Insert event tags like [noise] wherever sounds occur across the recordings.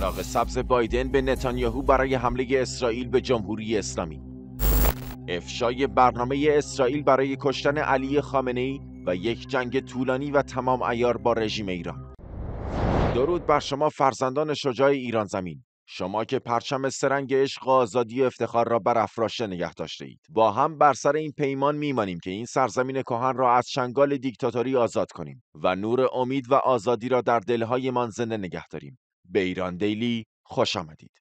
چراغ سبز بایدن به نتانیاهو برای حمله اسرائیل به جمهوری اسلامی افشای برنامه اسرائیل برای کشتن علی خامنه ای و یک جنگ طولانی و تمام ایار با رژیم ایران درود بر شما فرزندان شجاع ایران زمین شما که پرچم سرنگ عشق و آزادی و افتخار را بر افراشته نگه داشته اید با هم بر سر این پیمان میمانیم که این سرزمین کهن را از چنگال دیکتاتوری آزاد کنیم و نور امید و آزادی را در دلهایمان زنده نگه داریم به ایران دیلی خوش آمدید.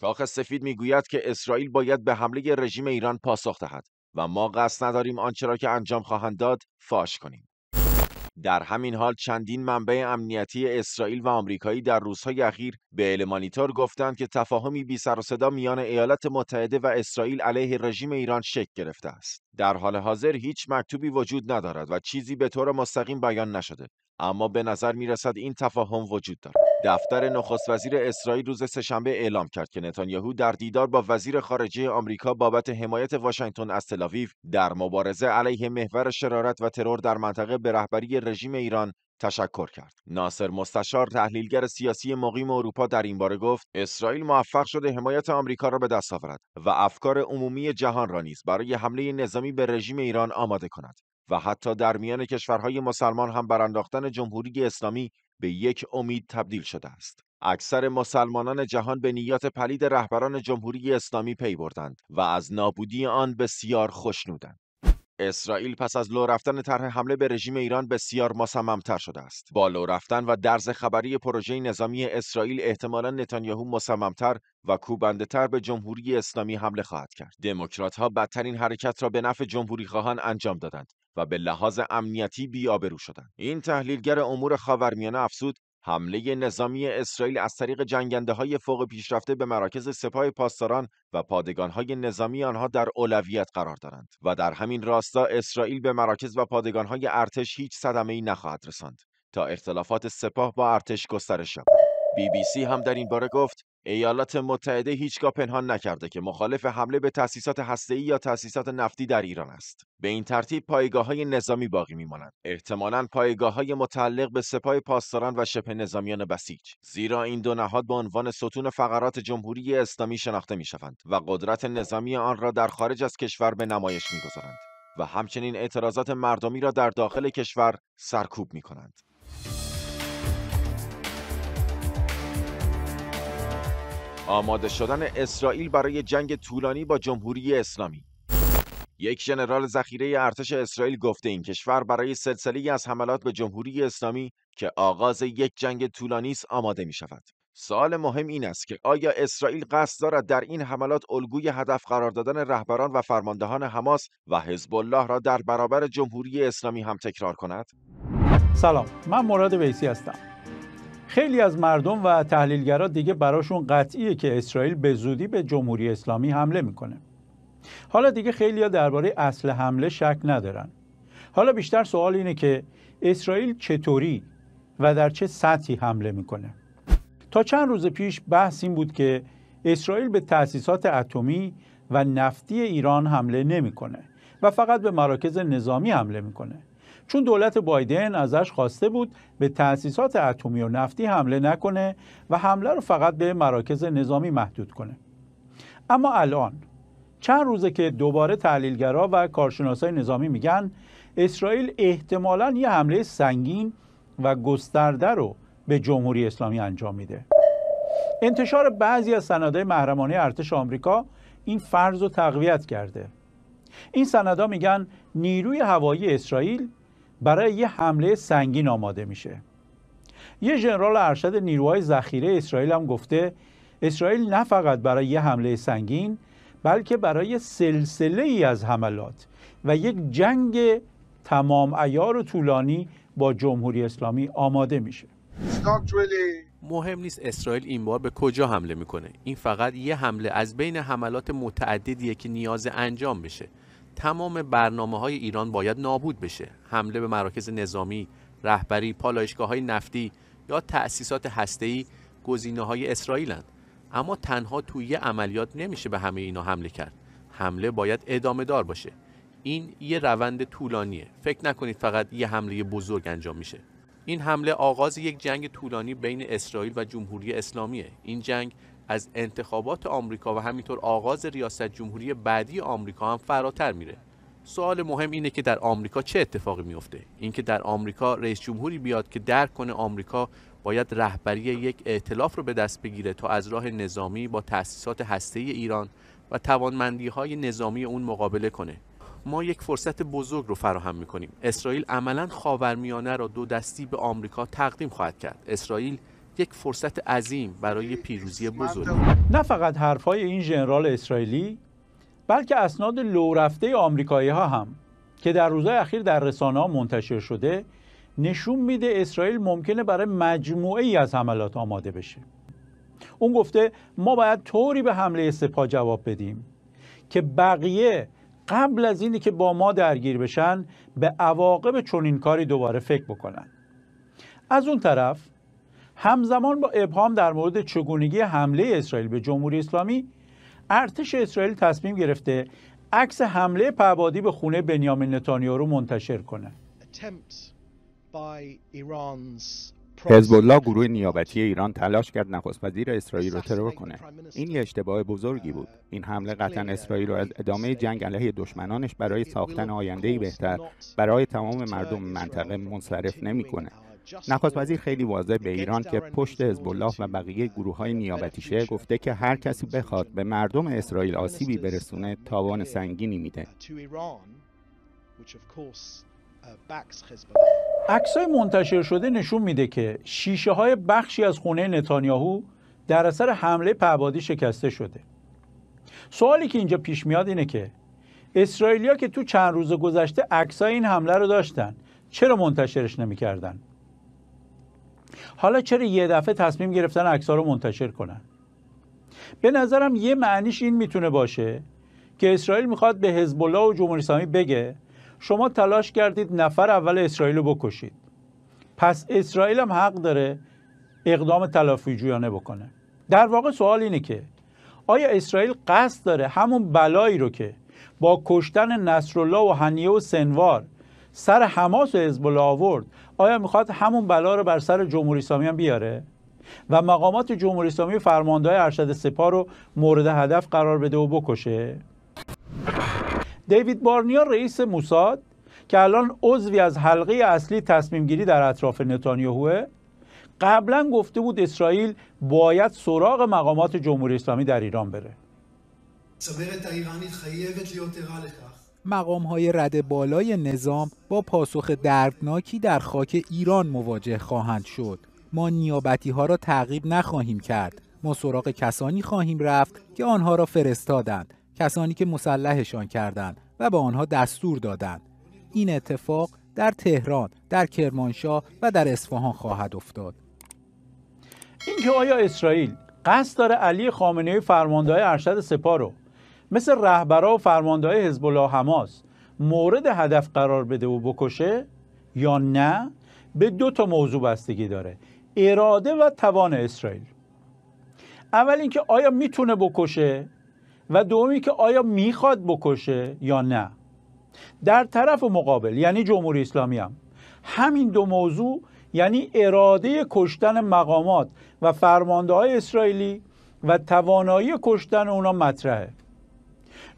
کاخ سفید میگوید که اسرائیل باید به حمله رژیم ایران پاسخ دهد و ما قصد نداریم آنچه را که انجام خواهند داد فاش کنیم. در همین حال چندین منبع امنیتی اسرائیل و آمریکایی در روزهای اخیر به المانیتور گفتند که تفاهمی بی سر میان ایالات متحده و اسرائیل علیه رژیم ایران شکل گرفته است. در حال حاضر هیچ مکتوبی وجود ندارد و چیزی به طور مستقیم بیان نشده. اما به نظر میرسد این تفاهم وجود دارد. دفتر نخست وزیر اسرائیل روز سهشنبه اعلام کرد که نتانیاهو در دیدار با وزیر خارجه آمریکا بابت حمایت واشنگتن از تلاویو در مبارزه علیه محور شرارت و ترور در منطقه به رهبری رژیم ایران تشکر کرد. ناصر مستشار تحلیلگر سیاسی مقیم اروپا در این باره گفت اسرائیل موفق شده حمایت آمریکا را به دست آورد و افکار عمومی جهان را نیز برای حمله نظامی به رژیم ایران آماده کند و حتی در میان کشورهای مسلمان هم برانداختن جمهوری اسلامی به یک امید تبدیل شده است. اکثر مسلمانان جهان به نیات پلید رهبران جمهوری اسلامی پی بردند و از نابودی آن بسیار خوشنودند. اسرائیل پس از لو رفتن طرح حمله به رژیم ایران بسیار مصممتر شده است. با لو رفتن و درز خبری پروژه نظامی اسرائیل احتمالا نتانیاهو مصممتر و تر به جمهوری اسلامی حمله خواهد کرد. دموکراتها بدترین حرکت را به نفع جمهوری خواهان انجام دادند و به لحاظ امنیتی بیابرو شدند. این تحلیلگر امور خاورمیانه افسود حمله نظامی اسرائیل از طریق جنگنده های فوق پیشرفته به مراکز سپاه پاسداران و پادگان های نظامی آنها در اولویت قرار دارند و در همین راستا اسرائیل به مراکز و پادگان های ارتش هیچ صدمه ای نخواهد رساند تا اختلافات سپاه با ارتش گسترش شود. بی بی سی هم در این باره گفت ایالات متحده هیچگاه پنهان نکرده که مخالف حمله به تأسیسات هسته‌ای یا تأسیسات نفتی در ایران است. به این ترتیب پایگاه های نظامی باقی میمانند. احتمالاً پایگاه های متعلق به سپاه پاسداران و شبه نظامیان بسیج. زیرا این دو نهاد به عنوان ستون فقرات جمهوری اسلامی شناخته میشوند و قدرت نظامی آن را در خارج از کشور به نمایش میگذارند و همچنین اعتراضات مردمی را در داخل کشور سرکوب میکنند. آماده شدن اسرائیل برای جنگ طولانی با جمهوری اسلامی یک ژنرال ذخیره ارتش اسرائیل گفته این کشور برای سلسله از حملات به جمهوری اسلامی که آغاز یک جنگ طولانی است آماده می شود. سوال مهم این است که آیا اسرائیل قصد دارد در این حملات الگوی هدف قرار دادن رهبران و فرماندهان حماس و حزب الله را در برابر جمهوری اسلامی هم تکرار کند؟ سلام من مراد ویسی هستم خیلی از مردم و تحلیلگرا دیگه براشون قطعیه که اسرائیل به زودی به جمهوری اسلامی حمله میکنه حالا دیگه خیلیا درباره اصل حمله شک ندارن حالا بیشتر سوال اینه که اسرائیل چطوری و در چه سطحی حمله میکنه تا چند روز پیش بحث این بود که اسرائیل به تأسیسات اتمی و نفتی ایران حمله نمیکنه و فقط به مراکز نظامی حمله میکنه چون دولت بایدن ازش خواسته بود به تأسیسات اتمی و نفتی حمله نکنه و حمله رو فقط به مراکز نظامی محدود کنه اما الان چند روزه که دوباره تحلیلگرا و کارشناسای نظامی میگن اسرائیل احتمالا یه حمله سنگین و گسترده رو به جمهوری اسلامی انجام میده انتشار بعضی از سندهای محرمانه ارتش آمریکا این فرض رو تقویت کرده این سندها میگن نیروی هوایی اسرائیل برای یه حمله سنگین آماده میشه یه ژنرال ارشد نیروهای ذخیره اسرائیل هم گفته اسرائیل نه فقط برای یه حمله سنگین بلکه برای سلسله ای از حملات و یک جنگ تمام ایار و طولانی با جمهوری اسلامی آماده میشه مهم نیست اسرائیل این بار به کجا حمله میکنه این فقط یه حمله از بین حملات متعددیه که نیاز انجام بشه تمام برنامه های ایران باید نابود بشه حمله به مراکز نظامی رهبری پالایشگاه های نفتی یا تأسیسات هسته‌ای گزینه های اسرائیلند اما تنها توی یه عملیات نمیشه به همه اینا حمله کرد حمله باید ادامه دار باشه این یه روند طولانیه فکر نکنید فقط یه حمله بزرگ انجام میشه این حمله آغاز یک جنگ طولانی بین اسرائیل و جمهوری اسلامیه این جنگ از انتخابات آمریکا و همینطور آغاز ریاست جمهوری بعدی آمریکا هم فراتر میره سوال مهم اینه که در آمریکا چه اتفاقی میفته اینکه در آمریکا رئیس جمهوری بیاد که درک کنه آمریکا باید رهبری یک ائتلاف رو به دست بگیره تا از راه نظامی با تأسیسات هسته ایران و توانمندی های نظامی اون مقابله کنه ما یک فرصت بزرگ رو فراهم میکنیم اسرائیل عملا خاورمیانه را دو دستی به آمریکا تقدیم خواهد کرد اسرائیل یک فرصت عظیم برای پیروزی بزرگ نه فقط حرفهای این ژنرال اسرائیلی بلکه اسناد لو رفته آمریکایی ها هم که در روزهای اخیر در رسانه ها منتشر شده نشون میده اسرائیل ممکنه برای مجموعه ای از حملات آماده بشه اون گفته ما باید طوری به حمله سپاه جواب بدیم که بقیه قبل از اینی که با ما درگیر بشن به عواقب چنین کاری دوباره فکر بکنن از اون طرف همزمان با ابهام در مورد چگونگی حمله اسرائیل به جمهوری اسلامی ارتش اسرائیل تصمیم گرفته عکس حمله پهبادی به خونه بنیامین نتانیاهو رو منتشر کنه حزب الله گروه نیابتی ایران تلاش کرد نخست وزیر اسرائیل رو ترور کنه این یه اشتباه بزرگی بود uh, این حمله قطعا اسرائیل را از ادامه جنگ علیه دشمنانش برای ساختن آینده‌ای بهتر برای تمام مردم منطقه منصرف نمیکنه وزیر خیلی واضح به ایران که پشت حزب الله و بقیه گروه های نیابتیشه گفته که هر کسی بخواد به مردم اسرائیل آسیبی برسونه تاوان سنگینی میده های منتشر شده نشون میده که شیشه های بخشی از خونه نتانیاهو در اثر حمله پهبادی شکسته شده سوالی که اینجا پیش میاد اینه که اسرائیلیا که تو چند روز گذشته عکس این حمله رو داشتن چرا منتشرش نمیکردن حالا چرا یه دفعه تصمیم گرفتن عکس‌ها رو منتشر کنن به نظرم یه معنیش این میتونه باشه که اسرائیل میخواد به حزب الله و جمهوری اسلامی بگه شما تلاش کردید نفر اول اسرائیل رو بکشید پس اسرائیل هم حق داره اقدام تلافی جویانه بکنه در واقع سوال اینه که آیا اسرائیل قصد داره همون بلایی رو که با کشتن نصرالله و هنیه و سنوار سر حماس و حزب آورد آیا میخواد همون بلا رو بر سر جمهوری اسلامی هم بیاره و مقامات جمهوری اسلامی فرماندهای ارشد سپاه رو مورد هدف قرار بده و بکشه دیوید بارنیا رئیس موساد که الان عضوی از حلقه اصلی تصمیم گیری در اطراف نتانیاهوه قبلا گفته بود اسرائیل باید سراغ مقامات جمهوری اسلامی در ایران بره مقام های رد بالای نظام با پاسخ دردناکی در خاک ایران مواجه خواهند شد. ما نیابتی ها را تعقیب نخواهیم کرد. ما سراغ کسانی خواهیم رفت که آنها را فرستادند. کسانی که مسلحشان کردند و به آنها دستور دادند. این اتفاق در تهران، در کرمانشاه و در اصفهان خواهد افتاد. اینکه آیا اسرائیل قصد داره علی خامنه‌ای فرمانده ارشد سپاه رو مثل رهبرا و فرماندهای حزب الله حماس مورد هدف قرار بده و بکشه یا نه به دو تا موضوع بستگی داره اراده و توان اسرائیل اول اینکه آیا میتونه بکشه و دومی که آیا میخواد بکشه یا نه در طرف مقابل یعنی جمهوری اسلامی هم همین دو موضوع یعنی اراده کشتن مقامات و فرمانده های اسرائیلی و توانایی کشتن اونا مطرحه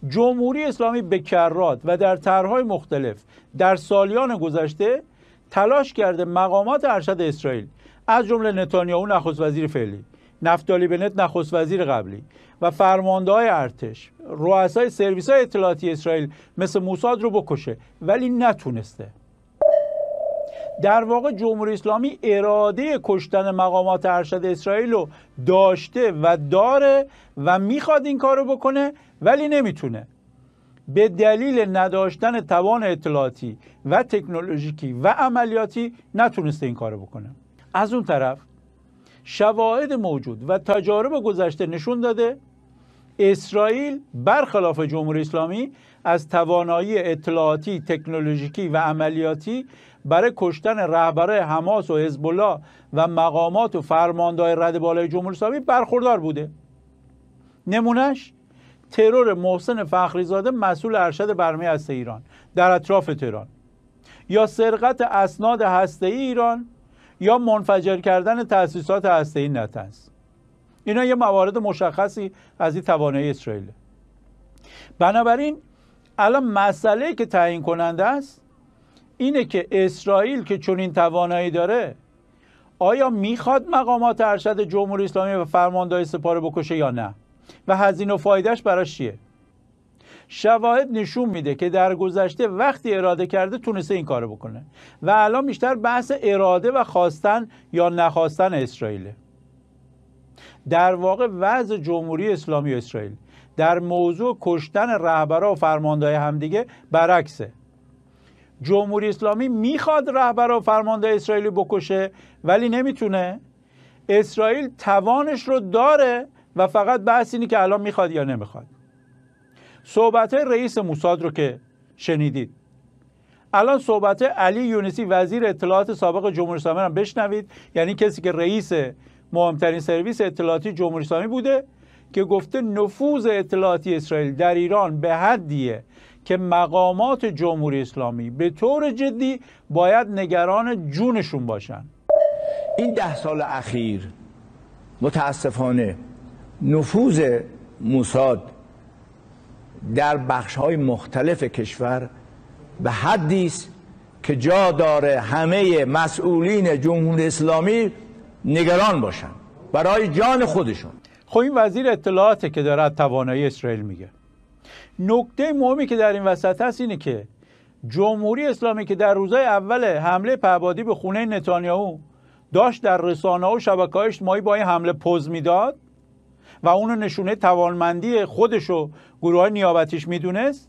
جمهوری اسلامی به کرات و در طرحهای مختلف در سالیان گذشته تلاش کرده مقامات ارشد اسرائیل از جمله نتانیاهو نخست وزیر فعلی نفتالی بنت نخست وزیر قبلی و فرمانده های ارتش رؤسای سرویس های اطلاعاتی اسرائیل مثل موساد رو بکشه ولی نتونسته در واقع جمهوری اسلامی اراده کشتن مقامات ارشد اسرائیل رو داشته و داره و میخواد این کارو بکنه ولی نمیتونه به دلیل نداشتن توان اطلاعاتی و تکنولوژیکی و عملیاتی نتونسته این کارو بکنه از اون طرف شواهد موجود و تجارب گذشته نشون داده اسرائیل برخلاف جمهوری اسلامی از توانایی اطلاعاتی، تکنولوژیکی و عملیاتی برای کشتن رهبره حماس و حزب و مقامات و فرماندهای رد بالای جمهوری اسلامی برخوردار بوده نمونهش ترور محسن فخری زاده مسئول ارشد برمی از ایران در اطراف تهران یا سرقت اسناد هسته ای ایران یا منفجر کردن تأسیسات هسته ای نتنس. اینا یه موارد مشخصی از این توانایی اسرائیل بنابراین الان مسئله که تعیین کننده است اینه که اسرائیل که چون این توانایی داره آیا میخواد مقامات ارشد جمهوری اسلامی و فرماندهی سپاه بکشه یا نه و هزینه و فایدهش براش چیه شواهد نشون میده که در گذشته وقتی اراده کرده تونسته این کارو بکنه و الان بیشتر بحث اراده و خواستن یا نخواستن اسرائیله در واقع وضع جمهوری اسلامی و اسرائیل در موضوع کشتن رهبرها و فرماندهای همدیگه برعکسه جمهوری اسلامی میخواد رهبر و فرمانده اسرائیلی بکشه ولی نمیتونه اسرائیل توانش رو داره و فقط بحث اینه که الان میخواد یا نمیخواد صحبت رئیس موساد رو که شنیدید الان صحبت علی یونسی وزیر اطلاعات سابق جمهوری اسلامی هم بشنوید یعنی کسی که رئیس مهمترین سرویس اطلاعاتی جمهوری اسلامی بوده که گفته نفوذ اطلاعاتی اسرائیل در ایران به حدیه که مقامات جمهوری اسلامی به طور جدی باید نگران جونشون باشن این ده سال اخیر متاسفانه نفوذ موساد در بخش های مختلف کشور به حدی است که جا داره همه مسئولین جمهوری اسلامی نگران باشن برای جان خودشون خب این وزیر اطلاعاته که داره توانایی اسرائیل میگه نکته مهمی که در این وسط هست اینه که جمهوری اسلامی که در روزهای اول حمله پهبادی به خونه نتانیاهو داشت در رسانه و شبکه های اجتماعی با این حمله پوز میداد و اونو نشونه توانمندی خودش و گروه های نیابتیش میدونست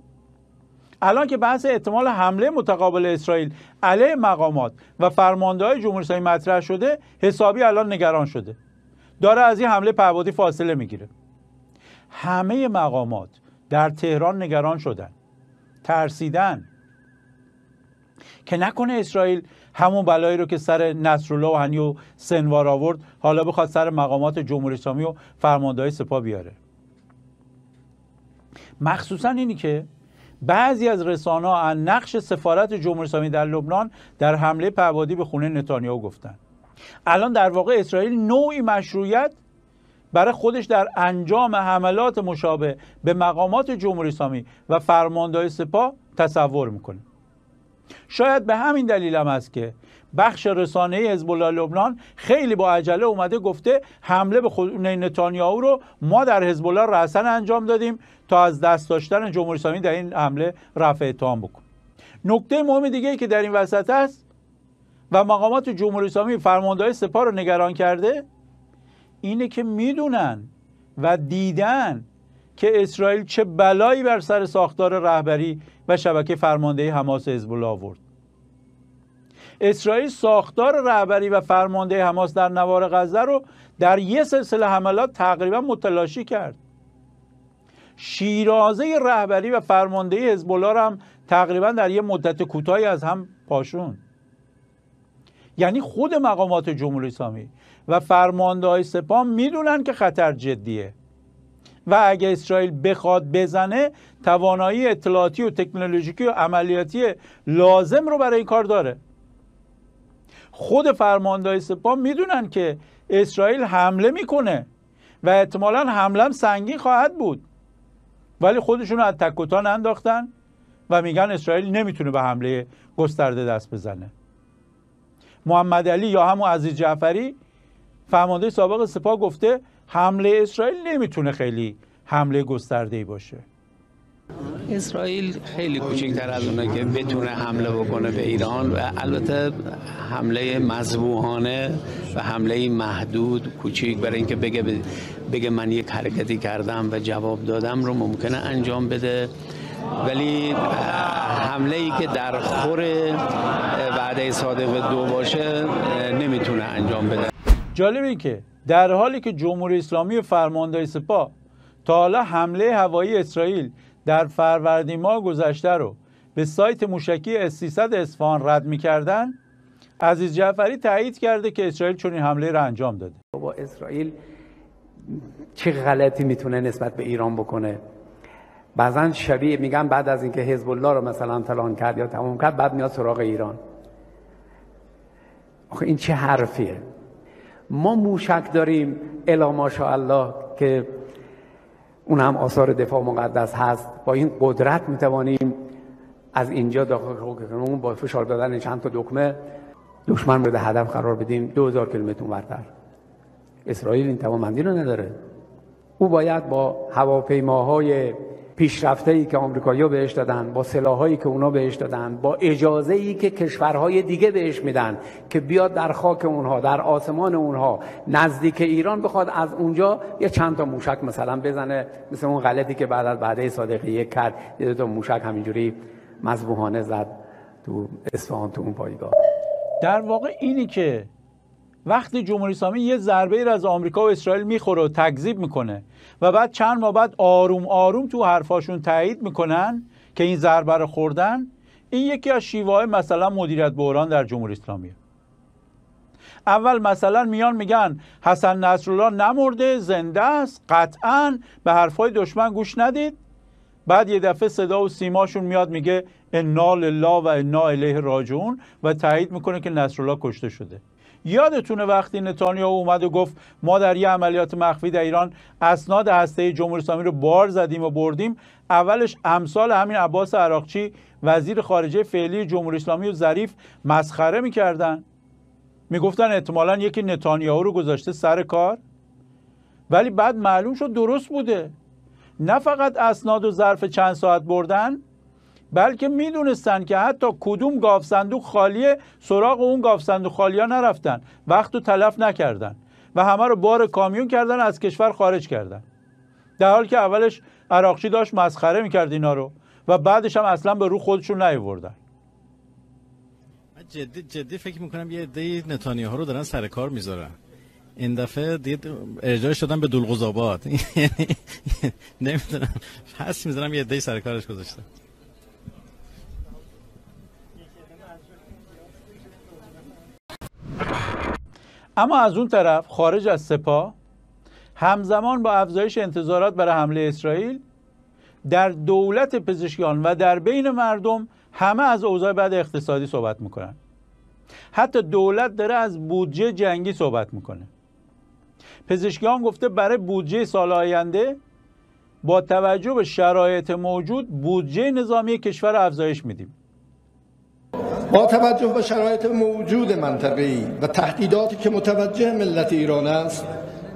الان که بحث احتمال حمله متقابل اسرائیل علیه مقامات و فرمانده های جمهوری اسلامی مطرح شده حسابی الان نگران شده داره از این حمله پهبادی فاصله میگیره همه مقامات در تهران نگران شدن ترسیدن که نکنه اسرائیل همون بلایی رو که سر نصرالله و هنی و سنوار آورد حالا بخواد سر مقامات جمهوری اسلامی و فرماندهای سپاه بیاره مخصوصا اینی که بعضی از رسانه ها از نقش سفارت جمهوری اسلامی در لبنان در حمله پهبادی به خونه نتانیاهو گفتن الان در واقع اسرائیل نوعی مشروعیت برای خودش در انجام حملات مشابه به مقامات جمهوری اسلامی و فرماندهای سپاه تصور میکنه شاید به همین دلیل هم است که بخش رسانه حزب الله لبنان خیلی با عجله اومده گفته حمله به خود نتانیاهو رو ما در حزب الله انجام دادیم تا از دست داشتن جمهوری اسلامی در این حمله رفع اتهام بکن نکته مهم دیگه ای که در این وسط است و مقامات جمهوری اسلامی فرماندهای سپاه رو نگران کرده اینه که میدونن و دیدن که اسرائیل چه بلایی بر سر ساختار رهبری و شبکه فرماندهی حماس حزب الله آورد اسرائیل ساختار رهبری و فرماندهی حماس در نوار غزه رو در یه سلسله حملات تقریبا متلاشی کرد شیرازه رهبری و فرماندهی حزب الله هم تقریبا در یه مدت کوتاهی از هم پاشون یعنی خود مقامات جمهوری اسلامی و فرمانده های سپاه میدونن که خطر جدیه و اگه اسرائیل بخواد بزنه توانایی اطلاعاتی و تکنولوژیکی و عملیاتی لازم رو برای این کار داره خود فرماندهای سپاه میدونن که اسرائیل حمله میکنه و احتمالا حمله سنگین خواهد بود ولی خودشون رو از تکوتان انداختن و میگن اسرائیل نمیتونه به حمله گسترده دست بزنه محمد علی یا همون عزیز جعفری فرمانده سابق سپاه گفته حمله اسرائیل نمیتونه خیلی حمله گسترده باشه اسرائیل خیلی کوچکتر از اونه که بتونه حمله بکنه به ایران و البته حمله مذبوحانه و حمله محدود کوچیک برای اینکه بگه بگه من یک حرکتی کردم و جواب دادم رو ممکنه انجام بده ولی حمله ای که در خور وعده صادق دو باشه نمیتونه انجام بده جالب این که در حالی که جمهوری اسلامی و فرماندهی سپاه تا حالا حمله هوایی اسرائیل در فروردین ماه گذشته رو به سایت موشکی اس 300 اصفهان رد میکردن عزیز جعفری تایید کرده که اسرائیل چنین حمله را انجام داده با اسرائیل چه غلطی میتونه نسبت به ایران بکنه بعضا شبیه میگن بعد از اینکه حزب الله رو مثلا تلان کرد یا تمام کرد بعد میاد سراغ ایران آخه این چه حرفیه ما موشک داریم الا ماشاءالله که اون هم آثار دفاع مقدس هست با این قدرت توانیم از اینجا داخل اون با فشار دادن چند تا دکمه دشمن به هدف قرار بدیم 2000 کیلومتر برتر اسرائیل این توانمندی رو نداره او باید با هواپیماهای پیشرفته ای که آمریکایی‌ها بهش دادن با سلاحایی که اونا بهش دادن با اجازه ای که کشورهای دیگه بهش میدن که بیاد در خاک اونها در آسمان اونها نزدیک ایران بخواد از اونجا یه چند تا موشک مثلا بزنه مثل اون غلطی که بعد از بعده صادقیه کرد یه تا موشک همینجوری مذبوحانه زد تو اصفهان تو اون پایگاه در واقع اینی که وقتی جمهوری اسلامی یه ضربه ای از آمریکا و اسرائیل میخوره و تکذیب میکنه و بعد چند ماه بعد آروم آروم تو حرفاشون تایید میکنن که این ضربه رو خوردن این یکی از شیوه مثلا مدیریت بحران در جمهوری اسلامیه اول مثلا میان میگن حسن نصرالله نمرده زنده است قطعا به حرفای دشمن گوش ندید بعد یه دفعه صدا و سیماشون میاد میگه انا لله و انا الیه راجعون و تایید میکنه که نصرالله کشته شده یادتونه وقتی نتانیاهو اومد و گفت ما در یه عملیات مخفی در ایران اسناد هسته جمهوری اسلامی رو بار زدیم و بردیم اولش امثال همین عباس عراقچی وزیر خارجه فعلی جمهوری اسلامی و ظریف مسخره میکردن میگفتن احتمالا یکی نتانیاهو رو گذاشته سر کار ولی بعد معلوم شد درست بوده نه فقط اسناد و ظرف چند ساعت بردن بلکه میدونستن که حتی کدوم گاف خالیه سراغ اون گاف صندوق خالیا نرفتن وقت تلف نکردن و همه رو بار کامیون کردن از کشور خارج کردن در حال که اولش عراقچی داشت مسخره میکرد اینا رو و بعدش هم اصلا به رو خودشون نیوردن جدی جدی فکر میکنم یه عده نتانیاهو رو دارن سر کار میذارن این دفعه ارجاع شدن به دلغزاباد [laughs] یعنی نمیدونم پس میذارم یه عده سر کارش گذاشتن اما از اون طرف خارج از سپاه همزمان با افزایش انتظارات برای حمله اسرائیل در دولت پزشکیان و در بین مردم همه از اوضاع بد اقتصادی صحبت میکنن حتی دولت داره از بودجه جنگی صحبت میکنه پزشکیان گفته برای بودجه سال آینده با توجه به شرایط موجود بودجه نظامی کشور افزایش میدیم با توجه به شرایط موجود منطقی و تهدیداتی که متوجه ملت ایران است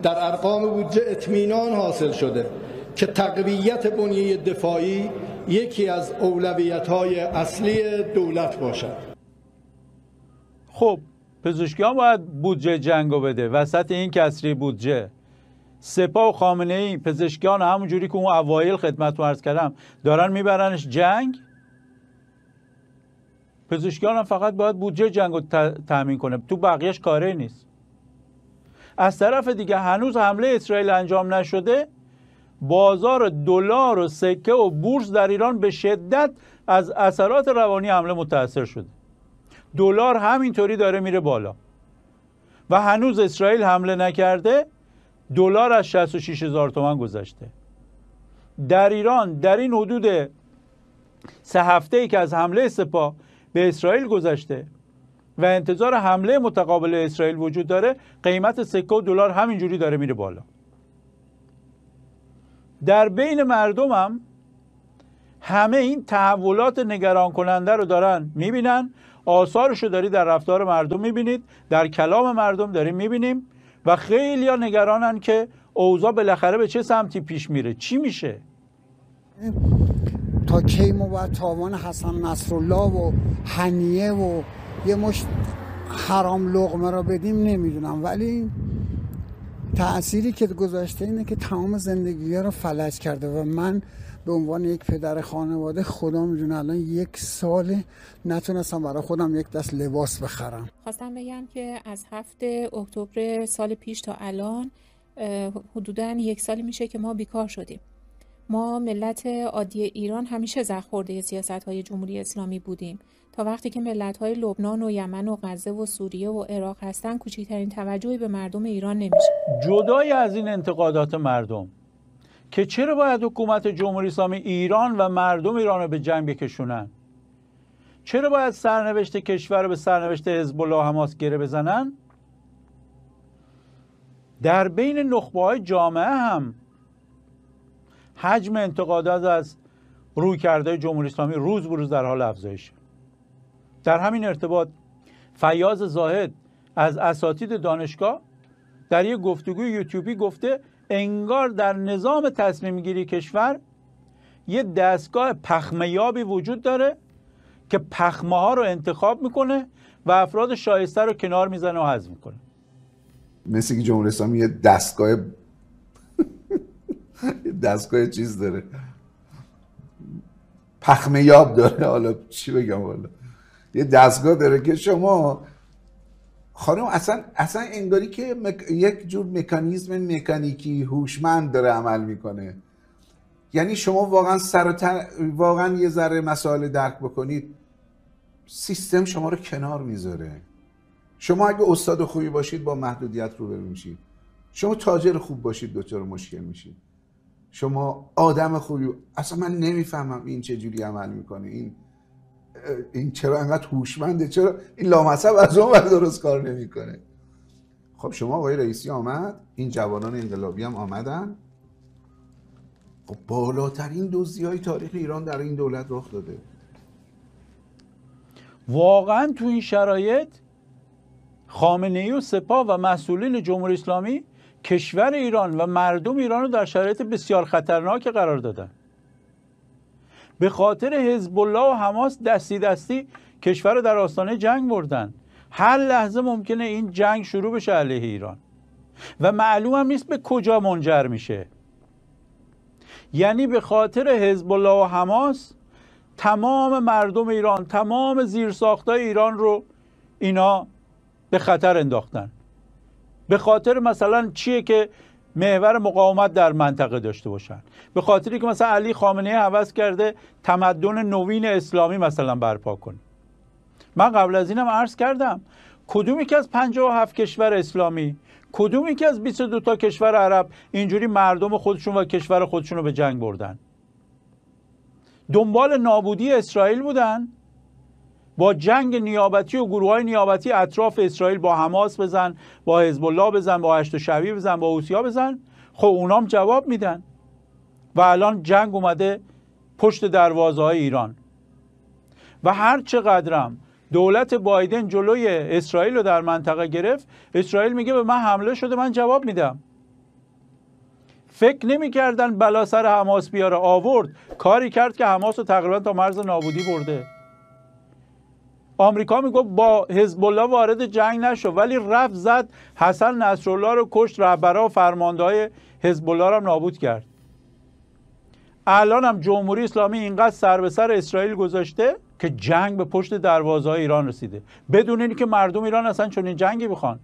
در ارقام بودجه اطمینان حاصل شده که تقویت بنیه دفاعی یکی از اولویت های اصلی دولت باشد خب پزشکی باید بودجه جنگو بده وسط این کسری بودجه سپاه و خامنه ای پزشکیان جوری که اون اوایل خدمت مرز کردم دارن میبرنش جنگ پزشکیان هم فقط باید بودجه جنگ رو تأمین کنه تو بقیهش کاره نیست از طرف دیگه هنوز حمله اسرائیل انجام نشده بازار دلار و سکه و بورس در ایران به شدت از اثرات روانی حمله متاثر شده دلار همینطوری داره میره بالا و هنوز اسرائیل حمله نکرده دلار از 66 هزار تومن گذشته در ایران در این حدود سه هفته ای که از حمله سپاه به اسرائیل گذشته و انتظار حمله متقابل اسرائیل وجود داره قیمت سکه و دلار همینجوری داره میره بالا در بین مردمم هم همه این تحولات نگران کننده رو دارن میبینن آثارش رو داری در رفتار مردم میبینید در کلام مردم داریم میبینیم و خیلی ها نگرانن که اوضاع بالاخره به چه سمتی پیش میره چی میشه تا کی ما باید تاوان حسن نصرالله و هنیه و یه مش حرام لغمه را بدیم نمیدونم ولی تأثیری که گذاشته اینه که تمام زندگی رو فلج کرده و من به عنوان یک پدر خانواده خدا میدونه الان یک سال نتونستم برای خودم یک دست لباس بخرم خواستم بگم که از هفته اکتبر سال پیش تا الان حدودا یک سال میشه که ما بیکار شدیم ما ملت عادی ایران همیشه زخورده سیاست های جمهوری اسلامی بودیم تا وقتی که ملت های لبنان و یمن و غزه و سوریه و عراق هستن کوچکترین توجهی به مردم ایران نمیشه جدای از این انتقادات مردم که چرا باید حکومت جمهوری اسلامی ایران و مردم ایران رو به جنگ بکشونن چرا باید سرنوشت کشور رو به سرنوشت حزب الله حماس گره بزنن در بین نخبه های جامعه هم حجم انتقادات از کرده جمهوری اسلامی روز بروز در حال افزایش. در همین ارتباط فیاض زاهد از اساتید دانشگاه در یک گفتگوی یوتیوبی گفته انگار در نظام تصمیم گیری کشور یه دستگاه پخمیابی وجود داره که پخمه ها رو انتخاب میکنه و افراد شایسته رو کنار میزنه و حذف میکنه مثل که جمهوری اسلامی یه دستگاه دستگاه چیز داره پخمه یاب داره حالا چی بگم حالا یه دستگاه داره که شما خانم اصلا اصلا انگاری که یک جور مکانیزم مکانیکی هوشمند داره عمل میکنه یعنی شما واقعا سر واقعا یه ذره مسائل درک بکنید سیستم شما رو کنار میذاره شما اگه استاد خوبی باشید با محدودیت رو میشید شما تاجر خوب باشید دچار مشکل میشید شما آدم خوبی اصلا من نمیفهمم این چه جوری عمل میکنه این این چرا انقدر هوشمنده چرا این لامصب از اون ور درست کار نمیکنه خب شما آقای رئیسی آمد این جوانان انقلابی هم آمدن خب بالاترین دوزی های تاریخ ایران در این دولت رخ داده واقعا تو این شرایط خامنه ای و سپاه و مسئولین جمهوری اسلامی کشور ایران و مردم ایران رو در شرایط بسیار خطرناک قرار دادن به خاطر حزب الله و حماس دستی دستی کشور رو در آستانه جنگ بردن هر لحظه ممکنه این جنگ شروع بشه علیه ایران و معلوم هم نیست به کجا منجر میشه یعنی به خاطر حزب الله و حماس تمام مردم ایران تمام زیرساختای ایران رو اینا به خطر انداختن به خاطر مثلا چیه که محور مقاومت در منطقه داشته باشن به خاطری که مثلا علی خامنه ای عوض کرده تمدن نوین اسلامی مثلا برپا کنه من قبل از اینم عرض کردم کدومی که از 57 کشور اسلامی کدومی که از 22 تا کشور عرب اینجوری مردم خودشون و کشور خودشون رو به جنگ بردن دنبال نابودی اسرائیل بودن با جنگ نیابتی و گروه های نیابتی اطراف اسرائیل با حماس بزن با حزب الله بزن با هشت و بزن با اوسیا بزن خب اونام جواب میدن و الان جنگ اومده پشت دروازه های ایران و هر چقدرم دولت بایدن جلوی اسرائیل رو در منطقه گرفت اسرائیل میگه به من حمله شده من جواب میدم فکر نمیکردن بلا سر حماس بیاره آورد کاری کرد که حماس رو تقریبا تا مرز نابودی برده آمریکا گفت با حزب الله وارد جنگ نشو ولی رفت زد حسن نصرالله رو کشت رهبرها و فرماندهای حزب الله رو نابود کرد الان هم جمهوری اسلامی اینقدر سر به سر اسرائیل گذاشته که جنگ به پشت دروازه ایران رسیده بدون اینی که مردم ایران اصلا چنین جنگی بخوان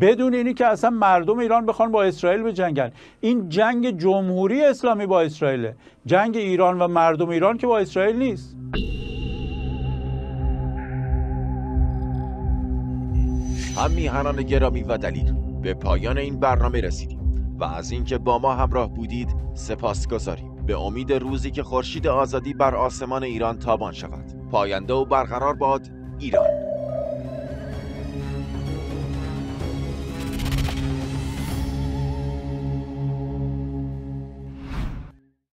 بدون اینی که اصلا مردم ایران بخوان با اسرائیل بجنگن این جنگ جمهوری اسلامی با اسرائیله جنگ ایران و مردم ایران که با اسرائیل نیست هم میهنان گرامی و دلیل به پایان این برنامه رسیدیم و از اینکه با ما همراه بودید سپاس به امید روزی که خورشید آزادی بر آسمان ایران تابان شود پاینده و برقرار باد ایران